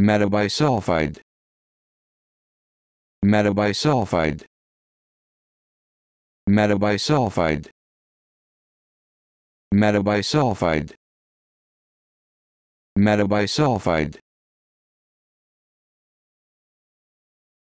metabisulfide metabisulfide metabisulfide metabisulfide metabisulfide